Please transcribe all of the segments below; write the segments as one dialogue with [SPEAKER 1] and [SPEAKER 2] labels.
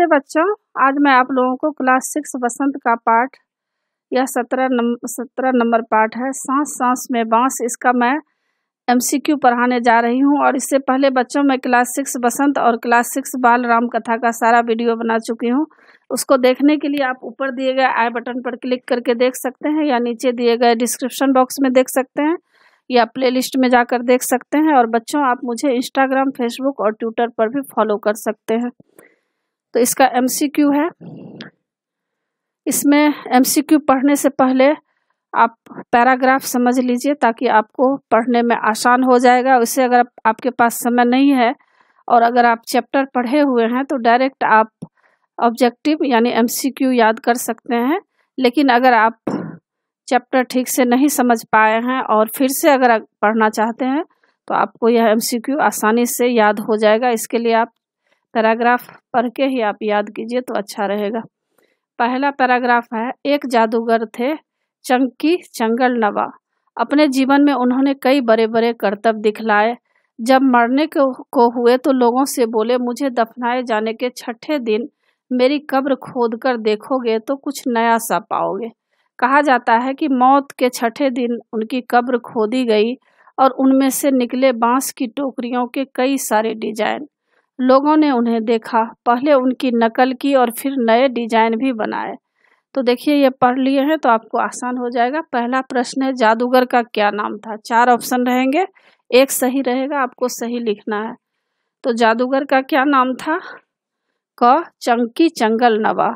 [SPEAKER 1] नमस्ते बच्चों आज मैं आप लोगों को क्लास सिक्स वसंत का पाठ यह सत्रह नंबर सत्रह नंबर पाठ है सांस सांस में बांस इसका मैं एमसीक्यू पढ़ाने जा रही हूँ और इससे पहले बच्चों मैं क्लास सिक्स बसंत और क्लास सिक्स बाल राम कथा का सारा वीडियो बना चुकी हूँ उसको देखने के लिए आप ऊपर दिए गए आई बटन पर क्लिक करके देख सकते हैं या नीचे दिए गए डिस्क्रिप्शन बॉक्स में देख सकते हैं या प्ले में जाकर देख सकते हैं और बच्चों आप मुझे इंस्टाग्राम फेसबुक और ट्विटर पर भी फॉलो कर सकते हैं तो इसका क्यू है इसमें क्यू पढ़ने से पहले आप पैराग्राफ समझ लीजिए ताकि आपको पढ़ने में आसान हो जाएगा उससे अगर आप, आपके पास समय नहीं है और अगर आप चैप्टर पढ़े हुए हैं तो डायरेक्ट आप ऑब्जेक्टिव यानी क्यू याद कर सकते हैं लेकिन अगर आप चैप्टर ठीक से नहीं समझ पाए हैं और फिर से अगर पढ़ना चाहते हैं तो आपको यह क्यू आसानी से याद हो जाएगा इसके लिए आप पैराग्राफ पढ़ के ही आप याद कीजिए तो अच्छा रहेगा पहला पैराग्राफ है एक जादूगर थे चंकी चंगल नवा अपने जीवन में उन्होंने कई बड़े बड़े कर्तव्य दिखलाए जब मरने को, को हुए तो लोगों से बोले मुझे दफनाए जाने के छठे दिन मेरी कब्र खोद कर देखोगे तो कुछ नया सा पाओगे कहा जाता है कि मौत के छठे दिन उनकी कब्र खोदी गई और उनमें से निकले बांस की टोकरियों के कई सारे डिजाइन लोगों ने उन्हें देखा पहले उनकी नकल की और फिर नए डिजाइन भी बनाए तो देखिए ये पढ़ लिए हैं तो आपको आसान हो जाएगा पहला प्रश्न है जादूगर का क्या नाम था चार ऑप्शन रहेंगे एक सही रहेगा आपको सही लिखना है तो जादूगर का क्या नाम था क चंकी चंगल नवा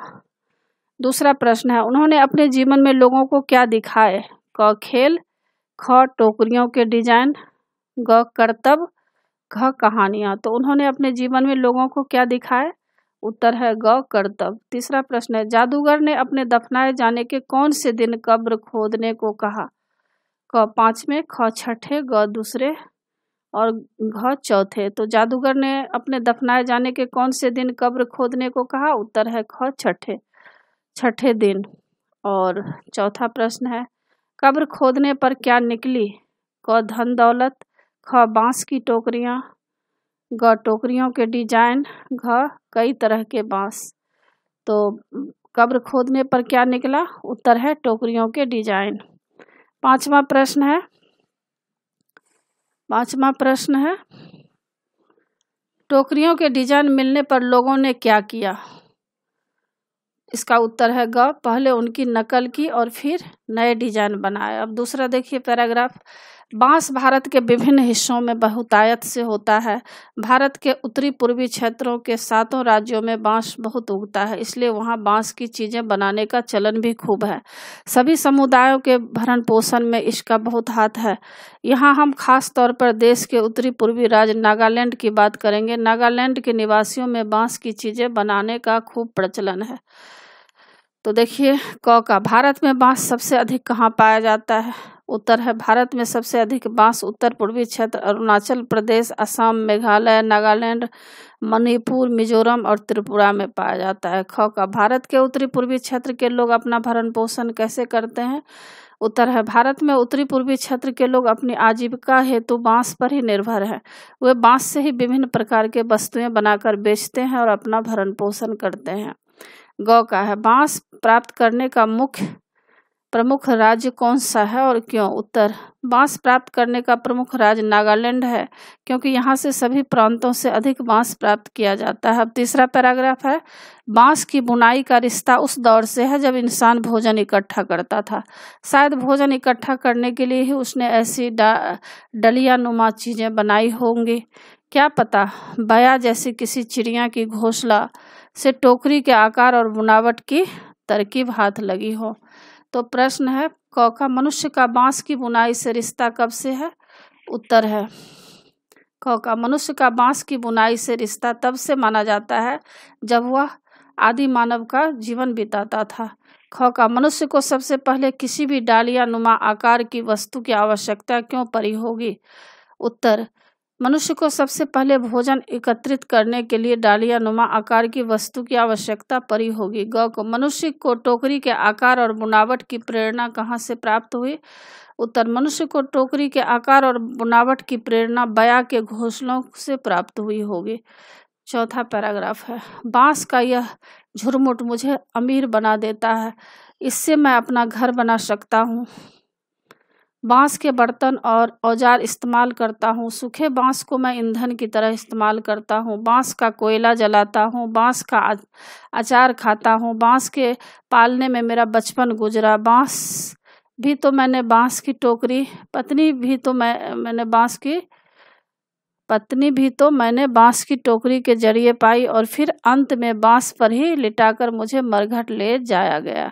[SPEAKER 1] दूसरा प्रश्न है उन्होंने अपने जीवन में लोगों को क्या दिखाए क खेल ख टोकरियों के डिजाइन ग करतब ख कहानियाँ तो उन्होंने अपने जीवन में लोगों को क्या दिखाया उत्तर है ग कर्तव्य तीसरा प्रश्न है जादूगर ने अपने दफनाए जाने के कौन से दिन कब्र खोदने को कहा क पाँचवें ख छठे ग दूसरे और घ चौथे तो जादूगर ने अपने दफनाए जाने के कौन से दिन कब्र खोदने को कहा उत्तर है ख छठे छठे दिन और चौथा प्रश्न है कब्र खोदने पर क्या निकली क धन दौलत ख बांस की टोकरियाँ ग टोकरियों के डिजाइन घ कई तरह के बांस तो कब्र खोदने पर क्या निकला उत्तर है टोकरियों के डिजाइन पांचवा प्रश्न है पांचवा प्रश्न है टोकरियों के डिजाइन मिलने पर लोगों ने क्या किया इसका उत्तर है ग पहले उनकी नकल की और फिर नए डिजाइन बनाए अब दूसरा देखिए पैराग्राफ बांस भारत के विभिन्न हिस्सों में बहुतायत से होता है भारत के उत्तरी पूर्वी क्षेत्रों के सातों राज्यों में बांस बहुत उगता है इसलिए वहाँ बांस की चीज़ें बनाने का चलन भी खूब है सभी समुदायों के भरण पोषण में इसका बहुत हाथ है यहाँ हम खास तौर पर देश के उत्तरी पूर्वी राज्य नागालैंड की बात करेंगे नागालैंड के निवासियों में बांस की चीज़ें बनाने का खूब प्रचलन है तो देखिए क का भारत में बांस सबसे अधिक कहाँ पाया जाता है उत्तर है भारत में सबसे अधिक बांस उत्तर पूर्वी क्षेत्र अरुणाचल प्रदेश असम मेघालय नागालैंड मणिपुर मिजोरम और त्रिपुरा में पाया जाता है ख का भारत के उत्तरी पूर्वी क्षेत्र के लोग अपना भरण पोषण कैसे करते हैं उत्तर है भारत में उत्तरी पूर्वी क्षेत्र के लोग अपनी आजीविका हेतु बांस पर ही निर्भर हैं वे बांस से ही विभिन्न प्रकार के वस्तुएं बनाकर बेचते हैं और अपना भरण पोषण करते हैं गौ का है बांस प्राप्त करने का मुख्य प्रमुख राज्य कौन सा है और क्यों उत्तर बांस प्राप्त करने का प्रमुख राज्य नागालैंड है क्योंकि यहाँ से सभी प्रांतों से अधिक बांस प्राप्त किया जाता है अब तीसरा पैराग्राफ है बांस की बुनाई का रिश्ता उस दौर से है जब इंसान भोजन इकट्ठा करता था शायद भोजन इकट्ठा करने के लिए ही उसने ऐसी डलिया नुमा चीज़ें बनाई होंगी क्या पता बया जैसी किसी चिड़िया की घोसला से टोकरी के आकार और बुनावट की तरकीब हाथ लगी हो तो प्रश्न है कौका का मनुष्य का बांस की बुनाई से रिश्ता कब से है उत्तर है क का मनुष्य का बांस की बुनाई से रिश्ता तब से माना जाता है जब वह आदि मानव का जीवन बिताता था ख का मनुष्य को सबसे पहले किसी भी डालिया नुमा आकार की वस्तु की आवश्यकता क्यों पड़ी होगी उत्तर मनुष्य को सबसे पहले भोजन एकत्रित करने के लिए डालिया नुमा आकार की वस्तु की आवश्यकता पड़ी होगी गौ को मनुष्य को टोकरी के आकार और बुनावट की प्रेरणा कहाँ से प्राप्त हुई उत्तर मनुष्य को टोकरी के आकार और बुनावट की प्रेरणा बया के घोषणों से प्राप्त हुई होगी चौथा पैराग्राफ है बांस का यह झुरमुट मुझे अमीर बना देता है इससे मैं अपना घर बना सकता हूँ बांस के बर्तन और औजार इस्तेमाल करता हूँ सूखे बांस को मैं ईंधन की तरह इस्तेमाल करता हूँ बांस का कोयला जलाता हूँ बांस का अचार खाता हूँ बांस के पालने में मेरा बचपन गुजरा बांस भी तो मैंने बांस की टोकरी पत्नी भी तो मैं मैंने बांस की पत्नी भी तो मैंने बांस की टोकरी के जरिए पाई और फिर अंत में बांस पर ही लिटाकर मुझे मरघट ले जाया गया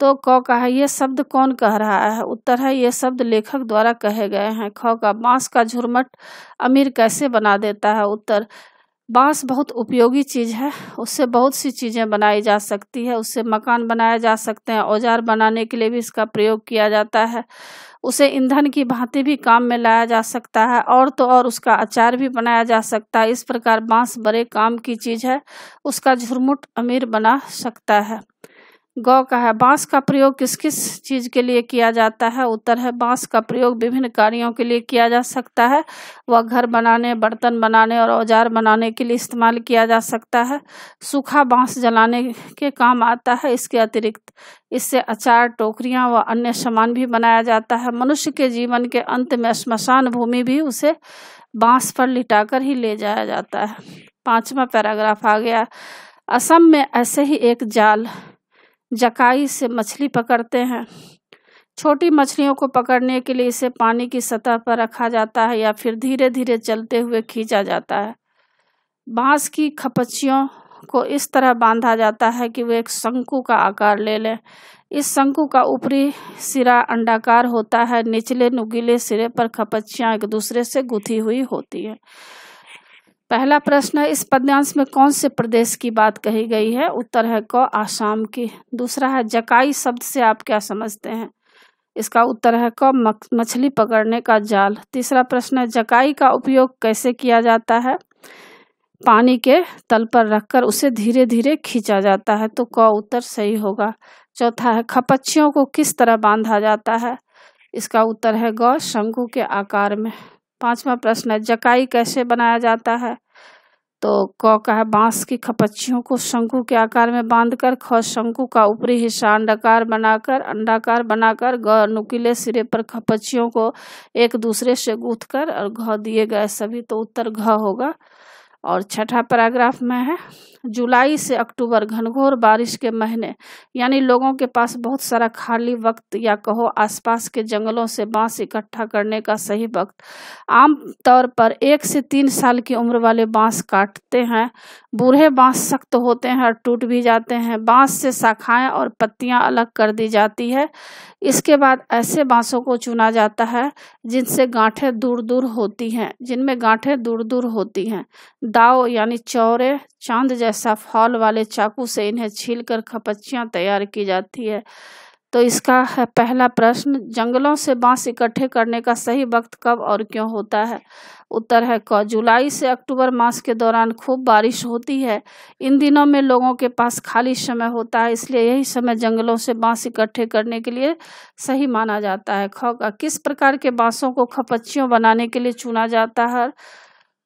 [SPEAKER 1] तो क का है ये शब्द कौन कह रहा है उत्तर है ये शब्द लेखक द्वारा कहे गए हैं ख का बांस का झुरमट अमीर कैसे बना देता है उत्तर बांस बहुत उपयोगी चीज़ है उससे बहुत सी चीज़ें बनाई जा सकती है उससे मकान बनाए जा सकते हैं औजार बनाने के लिए भी इसका प्रयोग किया जाता है उसे ईंधन की भांति भी काम में लाया जा सकता है और तो और उसका अचार भी बनाया जा सकता है इस प्रकार बांस बड़े काम की चीज़ है उसका झुरमुट अमीर बना सकता है गौ का है बांस का प्रयोग किस किस चीज़ के लिए किया जाता है उत्तर है बांस का प्रयोग विभिन्न कार्यों के लिए किया जा सकता है वह घर बनाने बर्तन बनाने और औजार बनाने के लिए इस्तेमाल किया जा सकता है सूखा बांस जलाने के काम आता है इसके अतिरिक्त इससे अचार टोकरियाँ व अन्य सामान भी बनाया जाता है मनुष्य के जीवन के अंत में श्मशान भूमि भी उसे बांस पर लिटाकर ही ले जाया जाता है पाँचवा पैराग्राफ आ गया असम में ऐसे ही एक जाल जकाई से मछली पकड़ते हैं छोटी मछलियों को पकड़ने के लिए इसे पानी की सतह पर रखा जाता है या फिर धीरे धीरे चलते हुए खींचा जाता है बांस की खपचियों को इस तरह बांधा जाता है कि वे एक शंकु का आकार ले लें इस शंकु का ऊपरी सिरा अंडाकार होता है निचले नुकीले सिरे पर खपचियाँ एक दूसरे से गुथी हुई होती हैं पहला प्रश्न है इस पद्यांश में कौन से प्रदेश की बात कही गई है उत्तर है क आसाम की दूसरा है जकाई शब्द से आप क्या समझते हैं इसका उत्तर है क मछली पकड़ने का जाल तीसरा प्रश्न है जकाई का उपयोग कैसे किया जाता है पानी के तल पर रखकर उसे धीरे धीरे खींचा जाता है तो क उत्तर सही होगा चौथा है खपच्छियों को किस तरह बांधा जाता है इसका उत्तर है गौ शंकु के आकार में पांचवा प्रश्न है जकाई कैसे बनाया जाता है तो क का है बांस की खपच्चियों को शंकु के आकार में बांधकर ख शंकु का ऊपरी हिस्सा अंडाकार बनाकर अंडाकार बनाकर ग नुकीले सिरे पर खपच्चियों को एक दूसरे से गूथकर कर और घ दिए गए सभी तो उत्तर घ होगा और छठा पैराग्राफ में है जुलाई से अक्टूबर घनघोर बारिश के महीने यानी लोगों के पास बहुत सारा खाली वक्त या कहो आसपास के जंगलों से बांस इकट्ठा करने का सही वक्त आम तौर पर एक से तीन साल की उम्र वाले बांस काटते हैं बूढ़े बांस सख्त होते हैं और टूट भी जाते हैं बांस से शाखाएं और पत्तियां अलग कर दी जाती है इसके बाद ऐसे बांसों को चुना जाता है जिनसे गांठें दूर दूर होती हैं जिनमें गांठें दूर दूर होती हैं दाव यानी चौरे चांद जैसा फॉल वाले चाकू से इन्हें छील कर खपच्चियाँ तैयार की जाती है तो इसका है पहला प्रश्न जंगलों से बांस इकट्ठे करने का सही वक्त कब और क्यों होता है उत्तर है क जुलाई से अक्टूबर मास के दौरान खूब बारिश होती है इन दिनों में लोगों के पास खाली समय होता है इसलिए यही समय जंगलों से बांस इकट्ठे करने के लिए सही माना जाता है ख किस प्रकार के बांसों को खपच्चियों बनाने के लिए चुना जाता है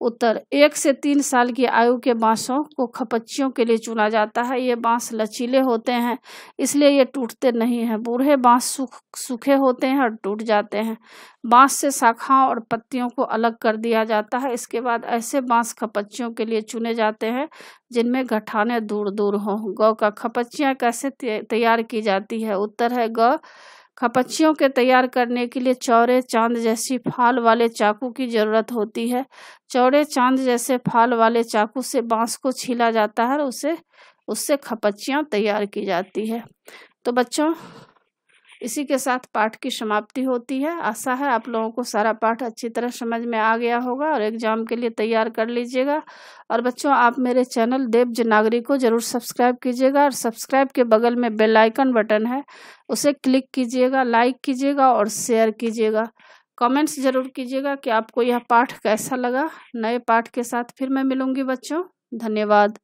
[SPEAKER 1] उत्तर एक से तीन साल की आयु के बांसों को खपच्चियों के लिए चुना जाता है ये बांस लचीले होते हैं इसलिए ये टूटते नहीं हैं बूढ़े बांस सूख सूखे होते हैं और टूट जाते हैं बांस से शाखाओं और पत्तियों को अलग कर दिया जाता है इसके बाद ऐसे बांस खपच्चियों के लिए चुने जाते हैं जिनमें गठाने दूर दूर हों गौ का खपच्चियाँ कैसे तैयार की जाती है उत्तर है गौ खपच्चियों के तैयार करने के लिए चौड़े चांद जैसी फाल वाले चाकू की जरूरत होती है चौड़े चांद जैसे फाल वाले चाकू से बांस को छीला जाता है और उसे उससे खपच्चियाँ तैयार की जाती है तो बच्चों इसी के साथ पाठ की समाप्ति होती है आशा है आप लोगों को सारा पाठ अच्छी तरह समझ में आ गया होगा और एग्ज़ाम के लिए तैयार कर लीजिएगा और बच्चों आप मेरे चैनल देव जनागरी को ज़रूर सब्सक्राइब कीजिएगा और सब्सक्राइब के बगल में बेल आइकन बटन है उसे क्लिक कीजिएगा लाइक कीजिएगा और शेयर कीजिएगा कमेंट्स ज़रूर कीजिएगा कि आपको यह पाठ कैसा लगा नए पाठ के साथ फिर मैं मिलूँगी बच्चों धन्यवाद